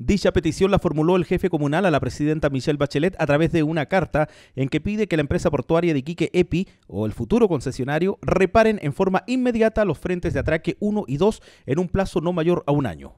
Dicha petición la formuló el jefe comunal a la presidenta Michelle Bachelet a través de una carta en que pide que la empresa portuaria de Iquique EPI o el futuro concesionario reparen en forma inmediata los frentes de atraque 1 y 2 en un plazo no mayor a un año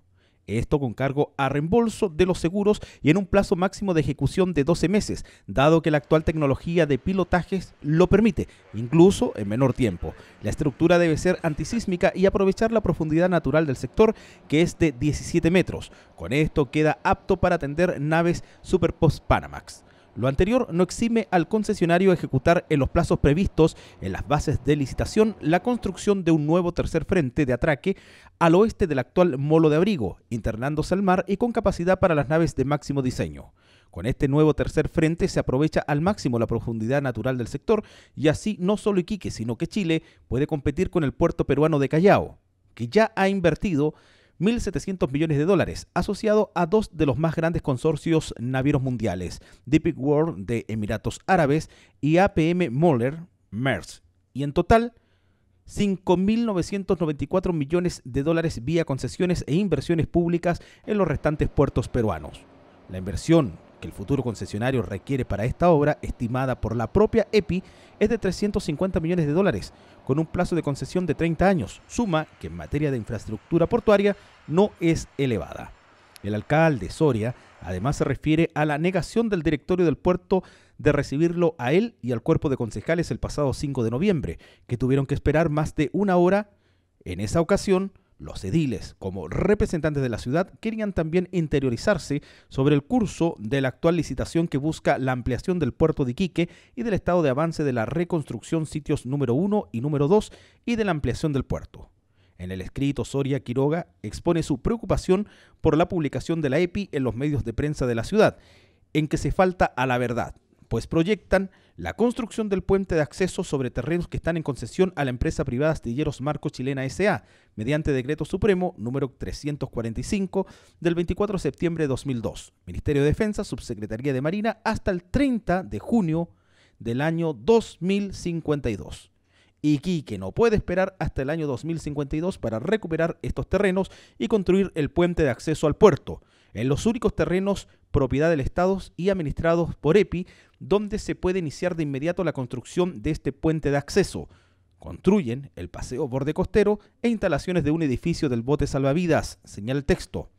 esto con cargo a reembolso de los seguros y en un plazo máximo de ejecución de 12 meses, dado que la actual tecnología de pilotajes lo permite, incluso en menor tiempo. La estructura debe ser antisísmica y aprovechar la profundidad natural del sector, que es de 17 metros. Con esto queda apto para atender naves Super Post Panamax. Lo anterior no exime al concesionario ejecutar en los plazos previstos en las bases de licitación la construcción de un nuevo tercer frente de atraque al oeste del actual molo de abrigo, internándose al mar y con capacidad para las naves de máximo diseño. Con este nuevo tercer frente se aprovecha al máximo la profundidad natural del sector y así no solo Iquique, sino que Chile puede competir con el puerto peruano de Callao, que ya ha invertido 1.700 millones de dólares, asociado a dos de los más grandes consorcios navieros mundiales, Deep World de Emiratos Árabes y APM Moller, MERS, y en total 5.994 millones de dólares vía concesiones e inversiones públicas en los restantes puertos peruanos. La inversión que el futuro concesionario requiere para esta obra, estimada por la propia EPI, es de 350 millones de dólares, con un plazo de concesión de 30 años, suma que en materia de infraestructura portuaria no es elevada. El alcalde Soria además se refiere a la negación del directorio del puerto de recibirlo a él y al cuerpo de concejales el pasado 5 de noviembre, que tuvieron que esperar más de una hora en esa ocasión los ediles, como representantes de la ciudad, querían también interiorizarse sobre el curso de la actual licitación que busca la ampliación del puerto de Iquique y del estado de avance de la reconstrucción sitios número 1 y número 2 y de la ampliación del puerto. En el escrito, Soria Quiroga expone su preocupación por la publicación de la EPI en los medios de prensa de la ciudad, en que se falta a la verdad, pues proyectan la construcción del puente de acceso sobre terrenos que están en concesión a la empresa privada Astilleros Marco Chilena S.A., mediante decreto supremo número 345 del 24 de septiembre de 2002, Ministerio de Defensa, Subsecretaría de Marina, hasta el 30 de junio del año 2052. que no puede esperar hasta el año 2052 para recuperar estos terrenos y construir el puente de acceso al puerto, en los únicos terrenos propiedad del Estado y administrados por EPI, donde se puede iniciar de inmediato la construcción de este puente de acceso. Construyen el paseo borde costero e instalaciones de un edificio del bote salvavidas, señala el texto.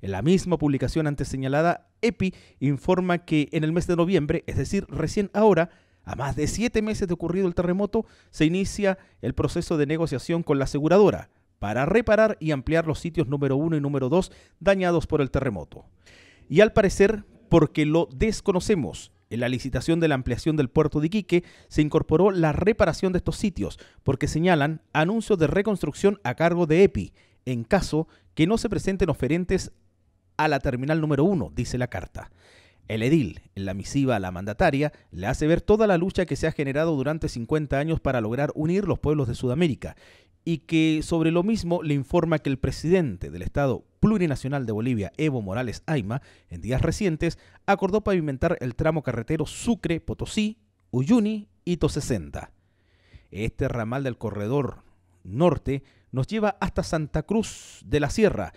En la misma publicación antes señalada, EPI informa que en el mes de noviembre, es decir, recién ahora, a más de siete meses de ocurrido el terremoto, se inicia el proceso de negociación con la aseguradora para reparar y ampliar los sitios número 1 y número 2 dañados por el terremoto. Y al parecer, porque lo desconocemos, en la licitación de la ampliación del puerto de Iquique se incorporó la reparación de estos sitios, porque señalan anuncios de reconstrucción a cargo de EPI, en caso que no se presenten oferentes a la terminal número 1, dice la carta. El edil, en la misiva a la mandataria, le hace ver toda la lucha que se ha generado durante 50 años para lograr unir los pueblos de Sudamérica y que sobre lo mismo le informa que el presidente del Estado Plurinacional de Bolivia, Evo Morales Aima, en días recientes acordó pavimentar el tramo carretero Sucre-Potosí, Uyuni y 60. Este ramal del corredor norte nos lleva hasta Santa Cruz de la Sierra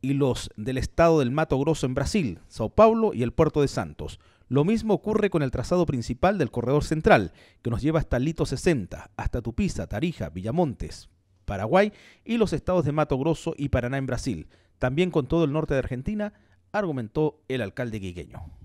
y los del estado del Mato Grosso en Brasil, Sao Paulo y el puerto de Santos. Lo mismo ocurre con el trazado principal del corredor central, que nos lleva hasta Lito 60, hasta Tupiza, Tarija, Villamontes, Paraguay y los estados de Mato Grosso y Paraná en Brasil, también con todo el norte de Argentina, argumentó el alcalde guigueño.